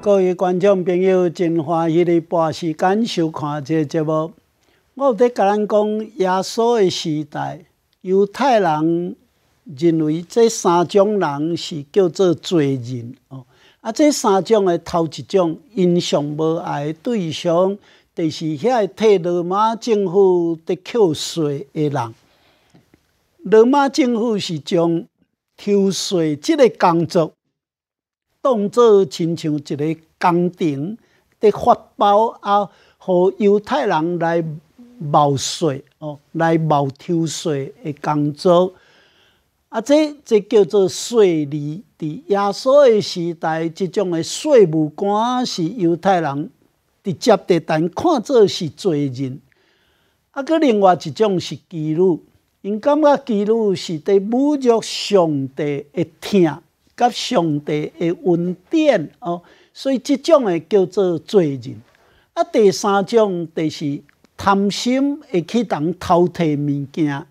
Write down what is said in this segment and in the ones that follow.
各位观众朋友，真欢喜哩！播时间收看这节目，我有在甲咱讲耶稣诶时代。犹太人认为这三种人是叫做罪人哦，啊，这三种的头一种，因上无爱对象，就是遐替罗马政府伫扣税的人。罗马政府是将抽税即个工作当做亲像一个工程，伫发包啊，互犹太人来。冒税哦，来冒抽税的工作啊！这这叫做税吏。伫亚稣的时代，即种的税务官是犹太人直接的，但看做是罪人。啊，佮另外一种是妓女，因感觉妓女是在侮辱上帝的疼，甲上帝的恩典哦。所以即种的叫做罪人。啊，第三种，就是贪心会去人偷摕物件，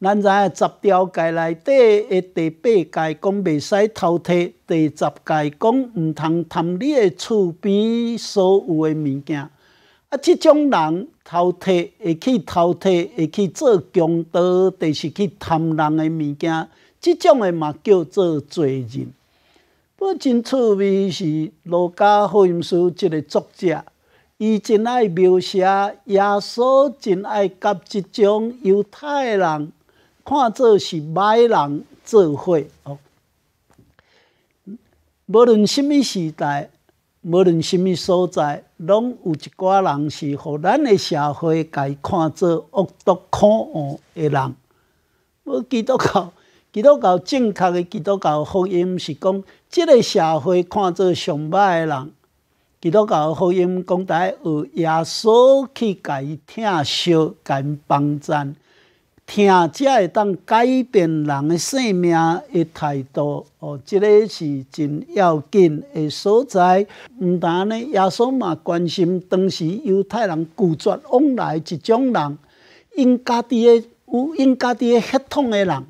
咱影十条界内底的第八界讲袂使偷摕，第十界讲毋通贪你的厝边所有的物件。啊，即种人偷摕会去偷摕，会去做强盗，或是去贪人的物件，即种的嘛叫做罪人。不真趣味是罗家方言书即个作者。伊真爱描写耶稣，真爱甲一种犹太人看做是歹人、做伙哦。无论什么时代，无论什么所在，拢有一寡人是互咱诶社会伊看做恶毒可恶诶人。无基督教，基督教正确诶，基督教福音是讲，即个社会看做上歹诶人。基督教福音讲，大家学耶稣去，甲伊疼惜、甲己帮助，疼才会当改变人诶性命诶态度。哦，即个是真要紧诶所在。毋但呢，耶稣嘛关心当时犹太人拒绝往来一种人，因家己诶有因家己诶血统诶人，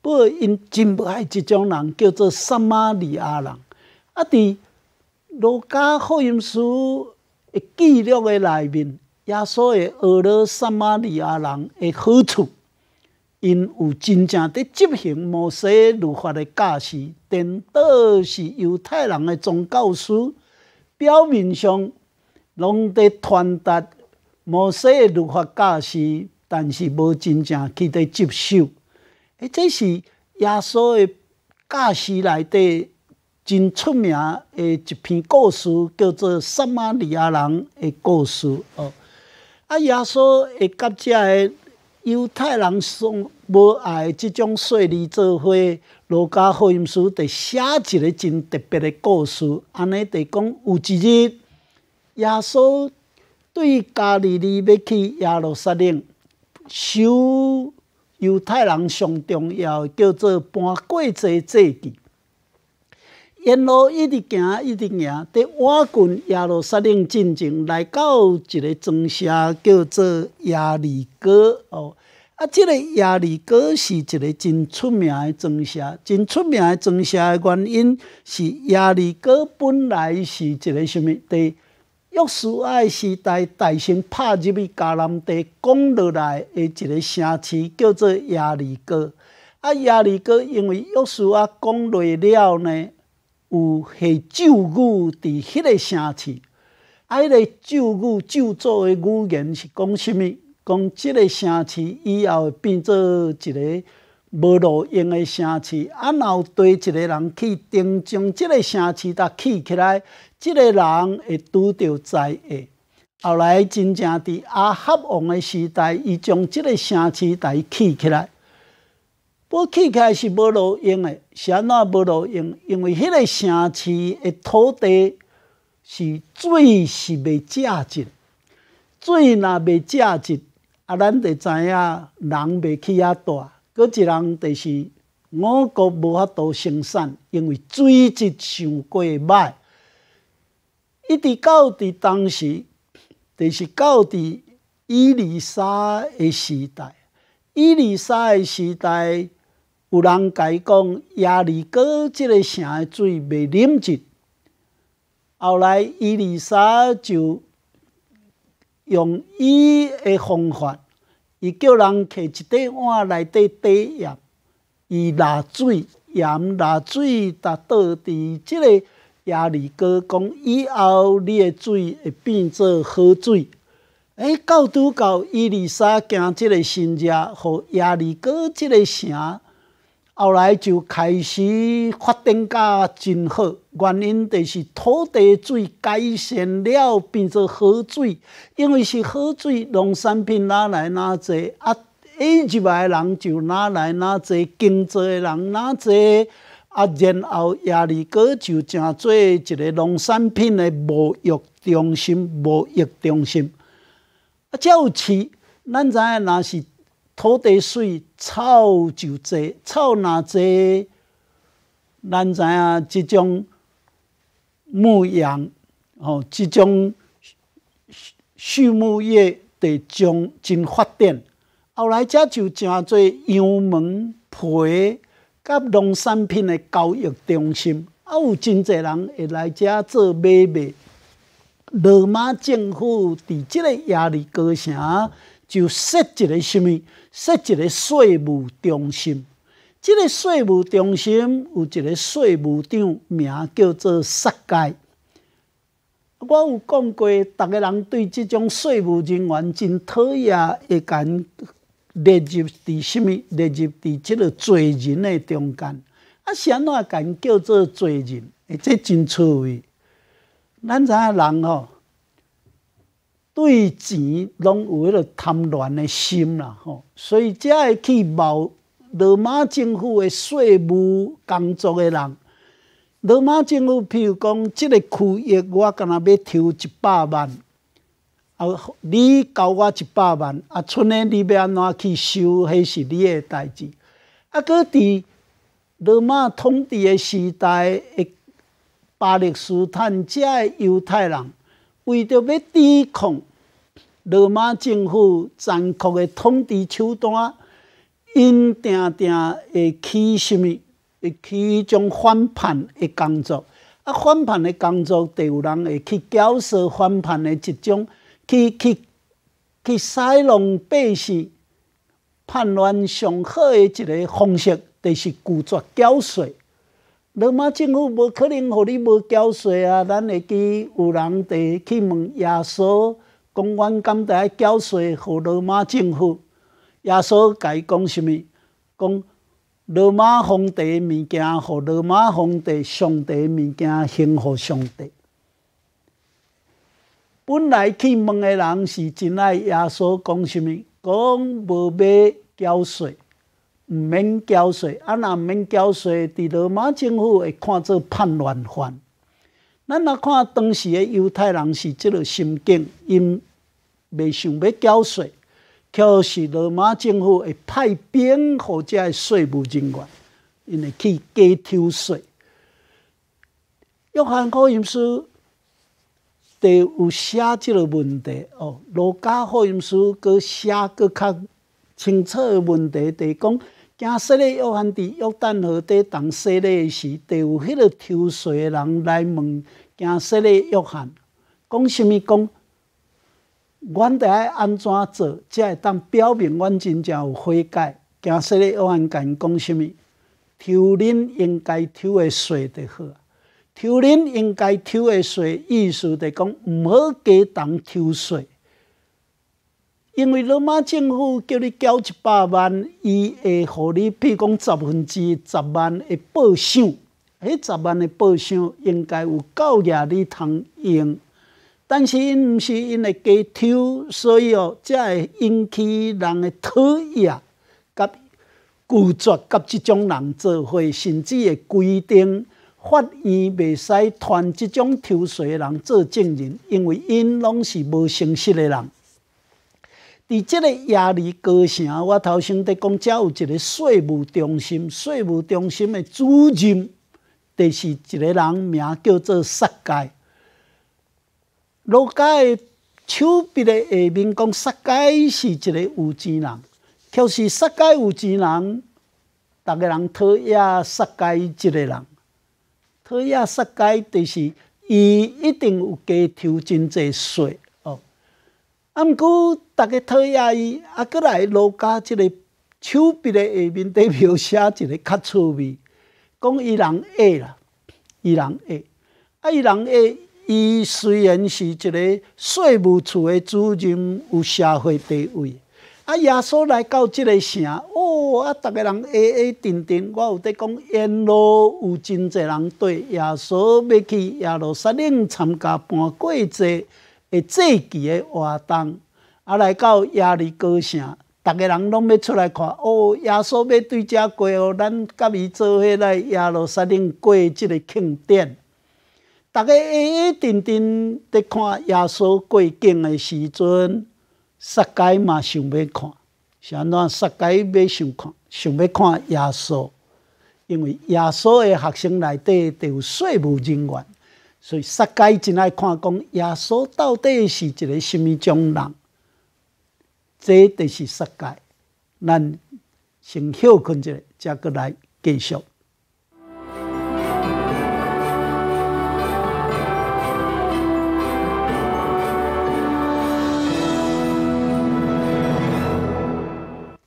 不过因真不爱一种人，叫做撒玛利亚人。啊，伫罗加福音书》的记录的内面，耶稣的俄罗斯玛利亚人的好处，因有真正伫执行摩西律法的教示，颠倒是犹太人的宗教书，表面上拢伫传达摩西的律法教示，但是无真正去伫接受。哎，这是耶稣的教示内的。真出名诶，一篇故事叫做《撒玛利亚人》诶故事哦。啊，耶稣会甲只诶犹太人送无爱即种细腻做伙，罗家福音书得写一个真特别诶故事，安尼得讲，有一日，耶稣对家里利要去耶路撒冷，收犹太人上重要叫做搬过节祭仪。沿路一直行，一直行。伫瓦郡亚罗司令进前，来到一个庄社，叫做亚里哥。哦，啊，即个亚里哥是一个真出名的庄社。真出名的庄社的原因，是亚里哥本来是一个啥物地？耶稣爱时代大兵拍入去加兰地，攻落来的一个城市，叫做亚里哥。啊，亚里哥因为约书亚攻落了呢。有下咒语伫迄个城市，啊！迄个咒语咒作的语言是讲啥物？讲即个城市以后会变做一个无路用的城市。啊，然后对一个人去定将即个城市搭起起来，即个人会拄着灾厄。后来真正伫阿合王的时代，伊将即个城市搭起起来。我起来是无路用诶，安怎无路用？因为迄个城市诶土地是水是未价值，水若未价值，啊，咱得知影人未去遐大，搁一人就是我，国无法度生产，因为水质上过歹。一直到伫当时，就是到伫伊丽莎诶时代，伊丽莎诶时代。有人伊讲，亚利哥即个城诶水袂啉尽。后来伊丽莎就用伊诶方法，伊叫人摕一块碗内底底盐，伊拿水盐拿水达到伫即个亚利哥，讲以后你诶水会变做好水。哎，到拄到伊丽莎行即个新家，互亚利哥即个城。后来就开始发展甲真好，原因就是土地水改善了，变做好水。因为是好水，农产品哪来哪侪啊？引入来人就哪来哪侪，经济的人哪侪啊？然后亚历哥就成做一个农产品的贸易中心，贸易中心啊，有市，咱知影那是土地税。草就侪，草那侪，咱知影即种牧羊吼，即种畜牧业得将真发展。后来遮就真侪羊毛皮甲农产品的交易中心，啊，有真侪人会来遮做买卖。罗马政府伫即个压力高城。就设一个什么，设一个税务中心，这个税务中心有一个税务长，名叫做萨盖。我有讲过，逐个人对即种税务人员真讨厌，会将列入伫什物？列入伫即个罪人的中间。啊，啥物嘢敢叫做罪人？诶，这真趣味。咱知影人吼。对钱拢有迄个贪婪的心啦，吼！所以才会去冒罗马政府的税务工作的人。罗马政府譬如讲，这个区域我干呐要抽一百万，啊，你交我一百万，啊，春年你要安怎去收，迄是你的代志。啊，搁伫罗马统治的时代，巴勒斯坦这犹太人。为着要抵抗罗马政府残酷的统治手段，因定定会起什么？会起一种反叛的工作。啊，反叛的工作，第有人会去教唆反叛的一种，去去去使弄百姓叛乱上好的一个方式，就是故作教唆。罗马政府无可能，互你无交税啊！咱会记有人伫去问耶稣，公员工在交税，互罗马政府。耶稣伊讲啥物？讲罗马皇帝物件，互罗马皇帝；上帝物件，献乎上帝。本来去问的人是真爱耶稣，讲啥物？讲无要交税。毋免缴税，啊若毋免缴税，伫罗马政府会看做叛乱犯。咱若看当时诶犹太人是即个心境，因未想要缴税，可是罗马政府会派兵，互遮个税务人员，因会去加抽税。约翰福音书第有写即个问题哦，罗家福音书佫写佫较清楚诶问题，第讲。惊说咧，约翰伫约旦河底同说咧时，就有迄个抽水诶人来问：惊说咧约翰，讲啥物讲，阮得爱安怎做，才会当表明阮真正有悔改？惊说咧约翰，甲讲啥物，抽，恁应该抽诶水就好。抽恁应该抽诶水，意思就讲，毋好加当抽水。因为罗马政府叫你交一百万，伊会予你譬如讲十分之十万的报酬，迄十万的报酬应该有够额你通用。但是因毋是因为加抽，所以哦，才会引起人的讨厌、甲拒绝、甲即种人做伙，甚至会规定法院袂使传即种抽税的人做证人，因为因拢是无诚实的人。伫即个亚历高城，我头先在讲，遮有一个税务中心。税务中心的主任，就是一个人，名叫做萨盖。家的手臂的下面讲，萨盖是一个有钱人。可是萨盖有钱人，逐个人讨厌萨盖即个人。讨厌萨盖，就是伊一定有加抽真济税。啊！毋过逐个讨厌伊，啊，过来罗家即个手笔的下面底描写一个较趣味，讲伊人矮啦，伊人矮，啊，伊人矮，伊虽然是一个税务处的主任，有社会地位，啊，耶稣来到即个城，哦，啊，逐个人矮矮定定，我有在讲沿路有真侪人对耶稣要去耶路撒冷参加办过节。祭器的活动，啊，来到耶利哥城，逐个人拢要出来看哦。耶稣要对遮过哦，咱甲伊做下来耶路撒冷过即个庆典，逐个大家定定伫看耶稣过境的时阵，世界嘛想要看，是安怎？世界要想看，想要看耶稣，因为耶稣的学生内底就有税务人员。所以世界真爱看讲耶稣到底是一个什么种人，这就是世界。咱先休困一下，再过来继续。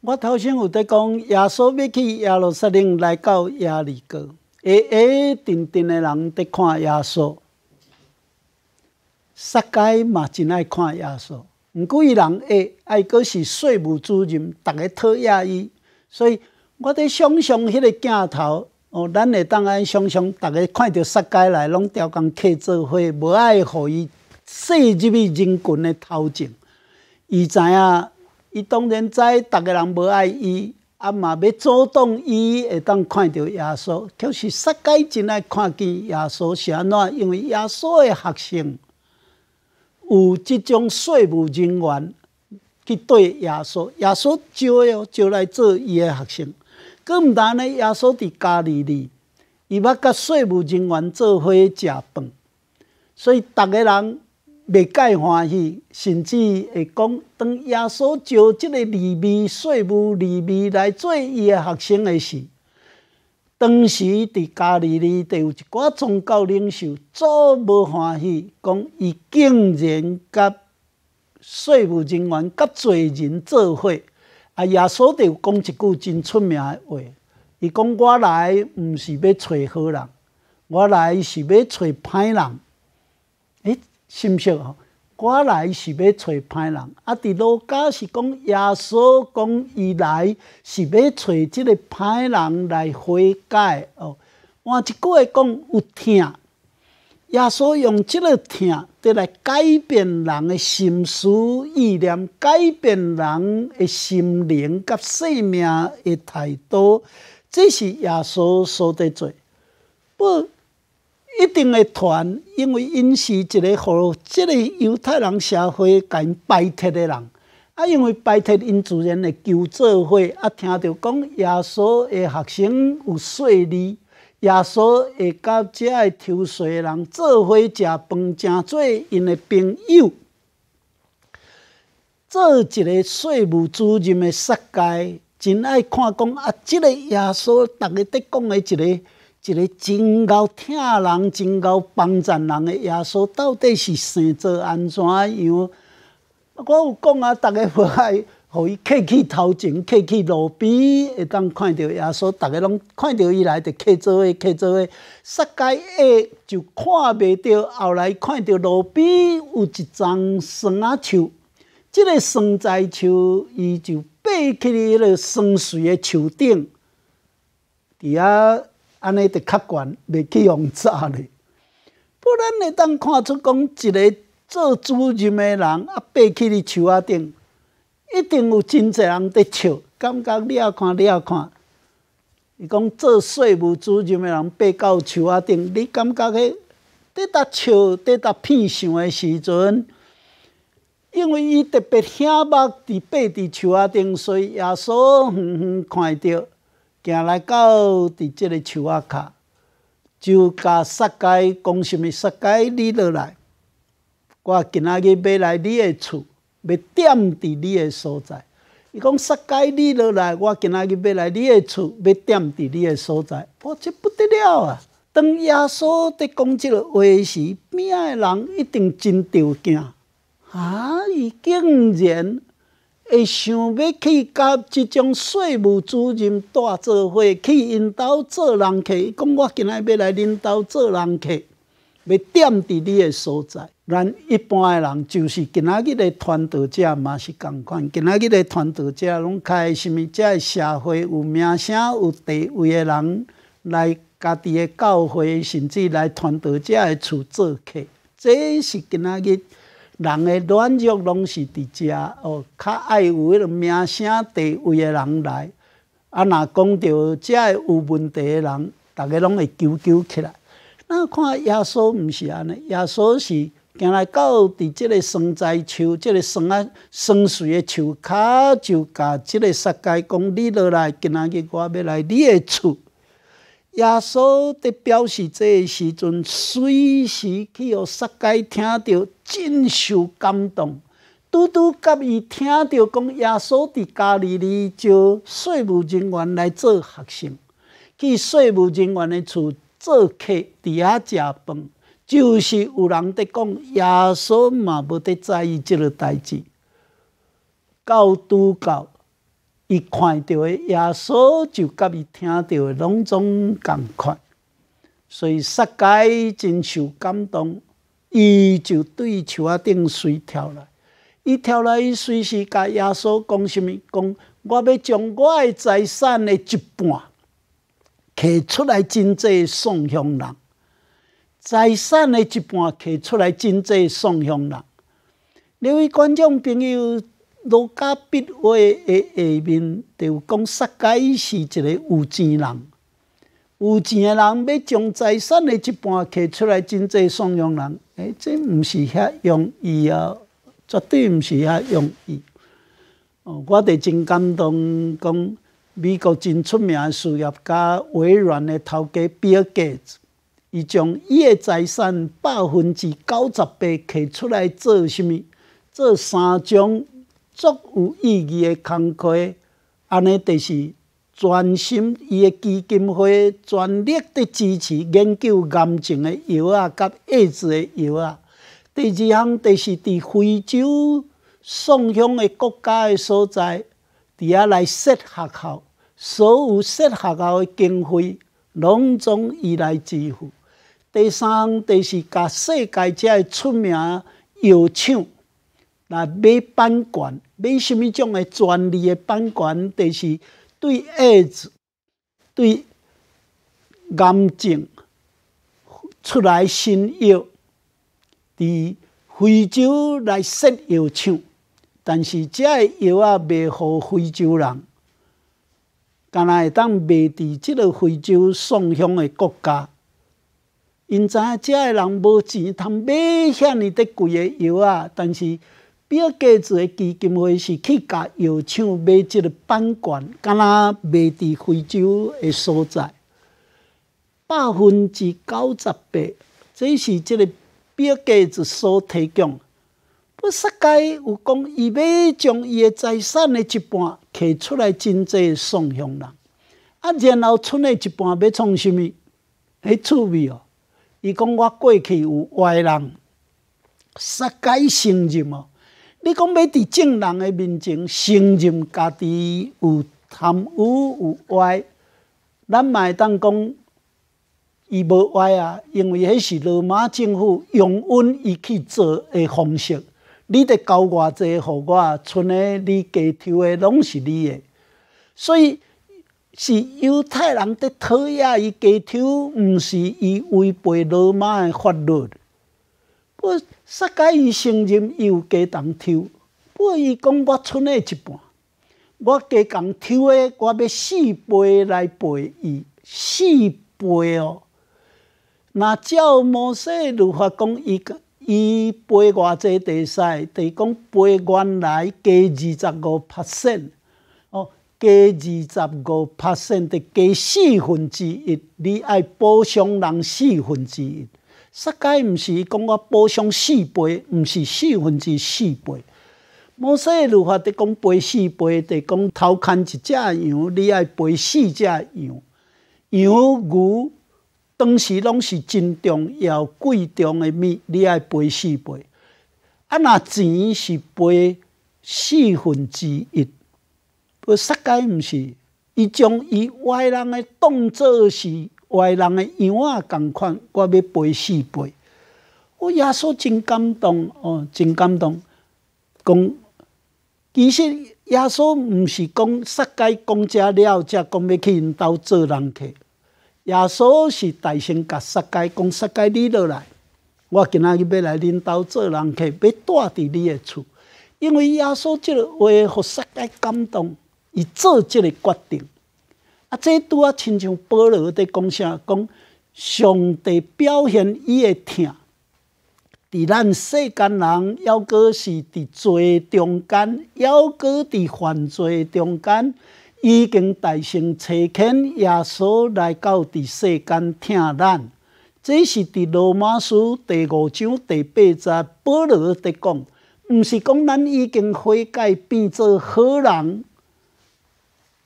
我头先有在讲耶稣要去耶路撒冷，来到耶利哥。矮矮墩墩的人在看耶稣，撒该嘛真爱看耶稣，毋过伊人矮，爱阁是税务主任，逐个讨厌伊。所以我伫想象迄个镜头，哦，咱会当然想象，逐个看到撒该来，拢刁工客做伙，无爱互伊细入面人群的头前。伊知影，伊当然知，逐个人无爱伊。阿嘛要阻挡伊会当看到耶稣，可是世界真爱看见耶稣是安怎？因为耶稣诶学生有即种税务人员去对耶稣，耶稣招哟招来做伊诶学生。佫毋但呢，耶稣伫家里里，伊要甲税务人员做伙食饭，所以逐个人。未介欢喜，甚至会讲，当耶稣召即个利未税务利未来做伊个学生时，当时伫家里里就有一寡宗教领袖做无欢喜，讲伊竟然甲税务人员甲罪人做伙。啊，耶稣就有讲一句真出名的话，伊讲我来毋是要找好人，我来是要找歹人。心说吼，哦？我来是要找歹人，啊！伫老家是讲耶稣讲，伊来是要找即个歹人来悔改哦。换一句话讲，有疼，耶稣用即个疼，伫来改变人的心思意念，改变人的心灵甲生命的态度。这是耶稣说在做。不。一定的团，因为因是一个互即个犹太人社会，甲拜斥的人啊，因为拜斥因自然的旧教会啊，听到讲耶稣的学生有税利，耶稣会到遮来抽税人做伙食饭，正侪因的朋友，做一个税务主任的世界，真爱看讲啊，即个耶稣逐个在讲的一个。一个真够疼人、真够帮助人的耶稣，到底是生做安怎样？我有讲啊，大家无爱，互伊客气头前，客气路边，会当看到耶稣。大家拢看到伊来，就客做位，客做位。世界下就看袂到，后来看到路边有一丛酸仔树。即个酸仔树，伊就爬去迄个酸水的树顶，伫啊。安尼得较悬，袂去用炸咧。不然会当看出讲一个做主任诶人啊爬去咧树仔顶，一定有真侪人伫笑，感觉你啊看，你啊看，伊讲做税务主任诶人爬到树仔顶，你感觉迄伫搭笑，伫搭骗想诶时阵，因为伊特别显目，伫爬伫树仔顶，所以耶稣远远看到。行来到伫这个树下骹，就甲撒该讲什么？撒该你落来，我今仔日要来你的厝，要点伫你的所在。伊讲撒该你落来，我今仔日要来你的厝，要点伫你的所在。哇，这不得了啊！当耶稣在讲这个话时，边仔的人一定真着惊啊！伊竟然。会想要去甲即种税务主任大做伙去因兜做人客。伊讲我今仔日要来恁兜做人客，要点伫你个所在。咱一般个人就是今仔日诶传道者嘛是共款。今仔日诶传道者，拢开啥物？即个社会有名声、有地位个人来家己个教会，甚至来传道者个厝做客。这是今仔日。人诶，软弱拢是伫遮哦，较爱有迄落名声地位诶人来。啊，若讲到遮有问题诶人，大家拢会揪揪起来。那看耶稣毋是安尼，耶稣是行来到伫即个生灾树，即个生啊生水诶树，骹，就甲即个撒该讲，你落来，今仔日我要来你诶厝。耶稣伫表示这个时阵，随时去学撒该听到，真受感动。拄拄甲伊听到讲，耶稣伫家里哩招税务人员来做学生，去税务人员的厝做客，伫遐食饭。就是有人伫讲，耶稣嘛无伫在意即个代志，到都到伊看到的耶稣就甲伊听到的两种共款，所以撒该真受感动，伊就对树仔顶随跳来。伊跳来，伊随时甲耶稣讲啥物，讲我要将我的财产的一半，揹出来赈济送向人。财产的一半摕出来真济送向人财产的一半摕出来真济送向人两位观众朋友。罗家碧话的下面就讲：，沙街是一个有钱人，有钱的人要将财产的一半摕出来，真济送养人。哎，这毋是遐容易啊！绝对毋是遐容易。哦，我哋真感动，讲美国真出名的事业家微软的头家比尔盖茨，伊将伊的财产百分之九十八摕出来做啥物？做三种。足有意义的工作，安尼著是专心伊嘅基金会，全力的支持研究癌症的药啊，甲抑制的药啊。第二项著是伫非洲送向的国家的所在，伫啊来设学校，所有设学校的经费拢从伊来支付。第三项第是甲世界遮个出名药厂。来买版权，买什么种个专利个版权？就是对艾滋、对癌症出来新药，伫非洲来新药厂，但是只个药啊卖互非洲人，干哪会当卖伫即个非洲送向诶国家？因知影遮个人无钱，通买遐尔得贵个药啊，但是。表格子个基金会是去甲药厂买即个版权，敢若卖伫非洲的所在，百分之九十八，即是即个表格子所提供。不世界，有讲伊要将伊的财产的一半摕出来，真济送向人。啊，然后剩的一半要创啥物？很趣味哦。伊讲我过去有坏人，世界承认哦。你讲要伫正人诶面前承认家己有贪污有歪，咱会当讲伊无歪啊，因为迄是罗马政府用阮伊去做诶方式。你得交偌济，互我剩诶，你加抽诶拢是你诶，所以是犹太人伫讨厌伊加抽，毋是伊违背罗马诶法律。我煞甲伊承认又加重抽。我伊讲我剩诶一半，我加共抽诶，我要四倍来赔伊，四倍哦。那照摩西如法讲？伊伊赔偌济第三，就讲赔原来加二十五 percent 哦，加二十五 percent 得加四分之一，你爱补偿人四分之一。世界毋是讲我补上四倍，毋是四分之四倍。某些如何伫讲赔四倍，伫讲偷牵一只羊，你爱赔四只羊。羊、牛当时拢是真重要、贵重的物，你爱赔四倍。啊，若钱是赔四分之一。世界毋是，伊将伊外人诶当作是。外人的羊啊，同款，我要赔四倍。我耶稣真感动哦，真感动。讲其实耶稣毋是讲杀界公家了后，才讲要去因兜做人客。耶稣是大前甲杀界公杀界汝落来。我今仔日要来因兜做人客，要住伫你诶厝。因为耶稣即个话，互杀界感动，伊做即个决定。啊，这拄啊，亲像保罗在讲啥？讲上帝表现伊的痛，伫咱世间人，犹阁是伫罪中间，犹阁伫犯罪中间，已经带成七肯耶稣来到伫世间疼咱。这是伫罗马书第五章第八节，保罗在讲，毋是讲咱已经悔改变做好人。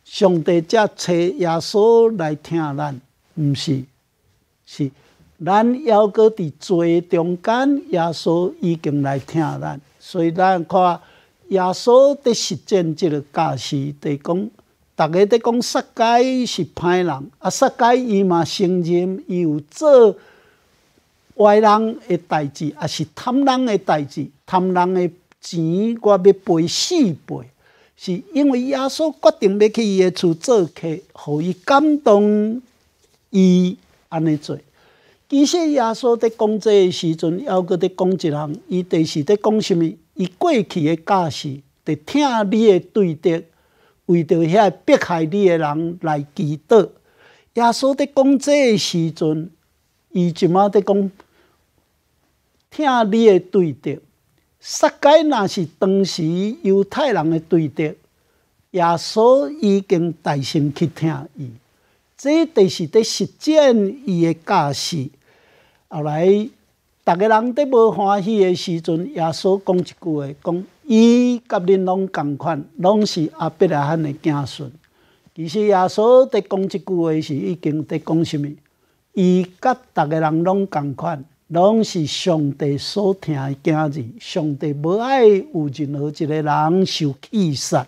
上帝才找耶稣来听咱，毋是，是咱抑阁伫做中间，耶稣已经来听咱。所以咱看耶稣伫实践即个教示，伫讲，逐个伫讲撒该是歹人，啊，撒该伊嘛承认，伊有做坏人诶代志，啊，是贪人诶代志，贪人诶钱，我要赔四倍。是因为耶稣决定要去伊的厝做客，互伊感动，伊安尼做。其实耶稣伫讲这个时阵，犹佫伫讲一项，伊第是伫讲甚物？伊过去的架势，伫听你的对敌，为着遐迫害你的人来祈祷。耶稣伫讲这个时阵，伊即满伫讲，听你的对敌。世界那是当时犹太人的对敌，耶稣已经大声去听伊，这第是伫实践伊的教示。后来，逐个人伫无欢喜的时阵，耶稣讲一句话，讲伊甲恁拢共款，拢是阿伯拉罕的子孙。其实耶稣伫讲一句话是已经伫讲什物？伊甲逐个人拢共款。拢是上帝所听的今日，上帝不爱有任何一个人受气杀。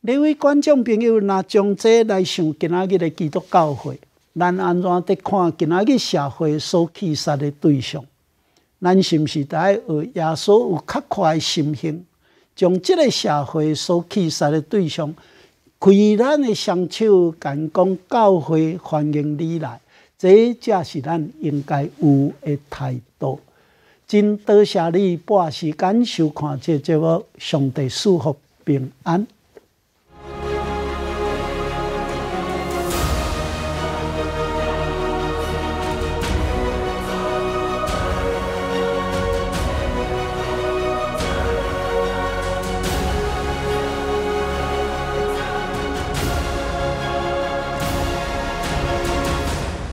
那位观众朋友，若从这来想今仔日的基督教会，咱安怎在看今仔日社会所气杀的对象？咱是不是在学耶稣有较快的心性，将这个社会所气杀的对象，开咱的双手，敢讲教会欢迎你来。这正是咱应该有的态度。真多谢你半时感受看这，节目，上帝祝福平安。